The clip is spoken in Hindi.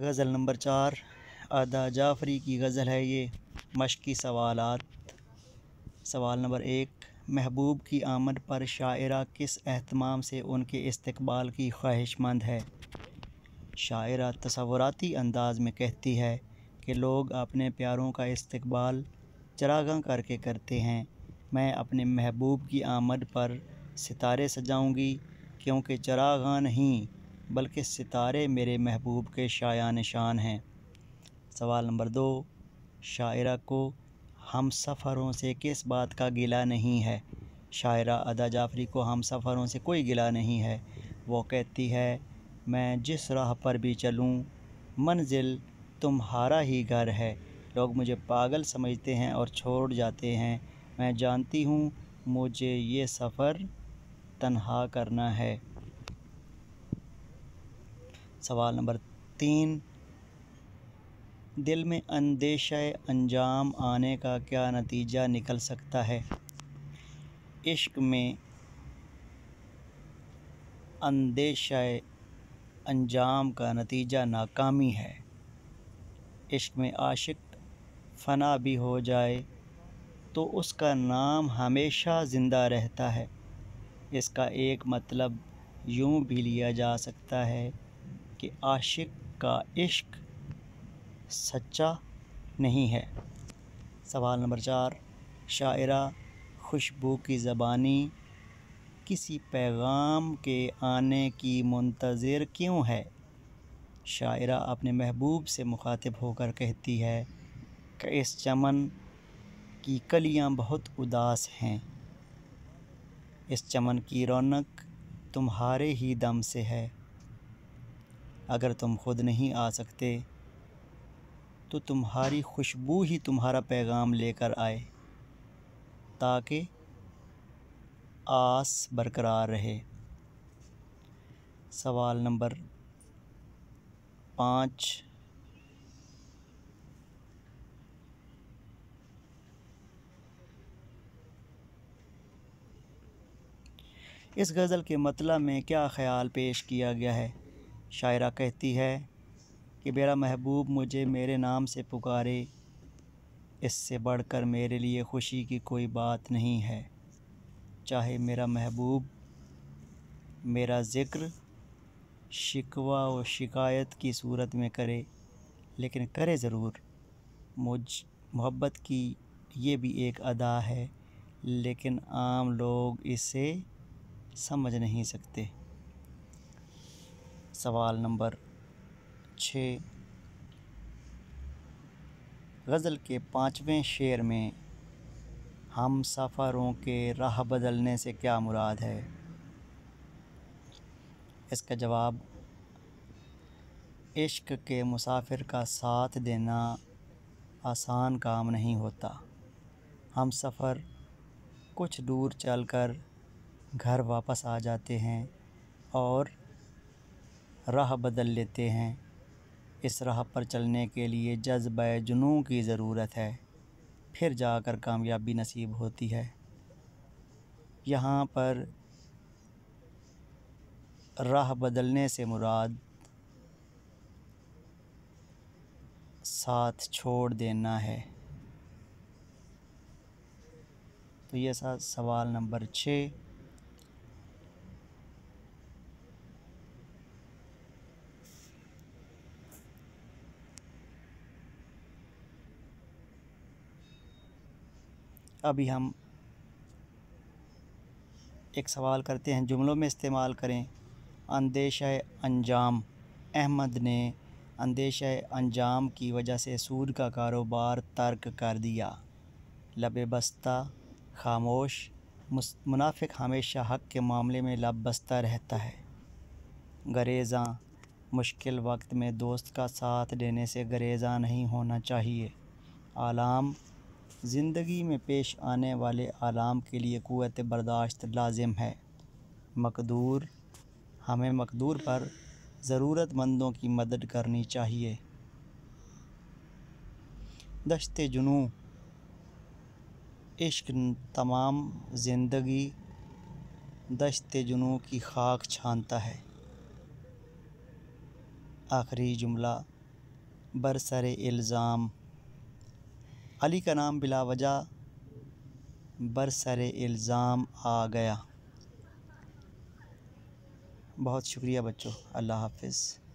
गज़ल नंबर चार आदा जाफरी की गज़ल है ये मशक़ी सवालात सवाल नंबर एक महबूब की आमद पर शायरा किस अहतमाम से उनके इस्तबाल की ख्वाहिशमंद है शायरा तस्वराती अंदाज में कहती है कि लोग अपने प्यारों का इस्तबाल चरागा करके करते हैं मैं अपने महबूब की आमद पर सितारे सजाऊंगी क्योंकि चरागा नहीं बल्कि सितारे मेरे महबूब के शाया निशान हैं सवाल नंबर दो शायरा को हम सफ़रों से किस बात का गिला नहीं है शायरा अदा जाफरी को हम सफ़रों से कोई गिला नहीं है वो कहती है मैं जिस राह पर भी चलूँ मंजिल तुम्हारा ही घर है लोग मुझे पागल समझते हैं और छोड़ जाते हैं मैं जानती हूँ मुझे ये सफ़र तन्हा करना है सवाल नंबर तीन दिल में अंदेश अंजाम आने का क्या नतीजा निकल सकता है इश्क में अंदेश अंजाम का नतीजा नाकामी है इश्क में आशिक फना भी हो जाए तो उसका नाम हमेशा ज़िंदा रहता है इसका एक मतलब यूं भी लिया जा सकता है कि आशिक का इश्क सच्चा नहीं है सवाल नंबर चार शायरा खुशबू की ज़बानी किसी पैगाम के आने की मुंतज़र क्यों है शायरा अपने महबूब से मुखातिब होकर कहती है कि इस चमन की कलियां बहुत उदास हैं इस चमन की रौनक तुम्हारे ही दम से है अगर तुम खुद नहीं आ सकते तो तुम्हारी खुशबू ही तुम्हारा पैगाम लेकर आए ताकि आस बरकरार रहे सवाल नंबर पाँच इस गज़ल के मतलब में क्या ख्याल पेश किया गया है शायरा कहती है कि मेरा महबूब मुझे मेरे नाम से पुकारे इससे बढ़कर मेरे लिए खुशी की कोई बात नहीं है चाहे मेरा महबूब मेरा ज़िक्र शिकवा और शिकायत की सूरत में करे लेकिन करे ज़रूर मुझ मोहब्बत की ये भी एक अदा है लेकिन आम लोग इसे समझ नहीं सकते सवाल नंबर छः गज़ल के पाँचवें शेर में हम सफ़रों के राह बदलने से क्या मुराद है इसका जवाब इश्क के मुसाफिर का साथ देना आसान काम नहीं होता हम सफ़र कुछ दूर चलकर घर वापस आ जाते हैं और राह बदल लेते हैं इस राह पर चलने के लिए जज्ब जुनून की ज़रूरत है फिर जाकर कामयाबी नसीब होती है यहाँ पर राह बदलने से मुराद साथ छोड़ देना है तो ये सवाल नंबर छः अभी हम एक सवाल करते हैं जुमलों में इस्तेमाल करें अंदेश अंजाम अहमद ने अंदेश अंजाम की वजह से सूद का कारोबार तर्क कर दिया लब बस्ता खामोश मुनाफिक हमेशा हक के मामले में लब बस्ता रहता है गरेजा मुश्किल वक्त में दोस्त का साथ देने से गरेजा नहीं होना चाहिए आलाम ज़िंदगी में पेश आने वाले आलाम के लिए क़ुत बर्दाश्त लाजिम है मकदूर हमें मकदूर पर ज़रूरतमंदों की मदद करनी चाहिए दशत जुनू इश्क तमाम ज़िंदगी दशत जुनू की खाक छानता है आखिरी जुमला बरसर इल्ज़ाम अली का नाम बिला वजह बरसर इल्ज़ाम आ गया बहुत शुक्रिया बच्चों अल्लाह हाफिज़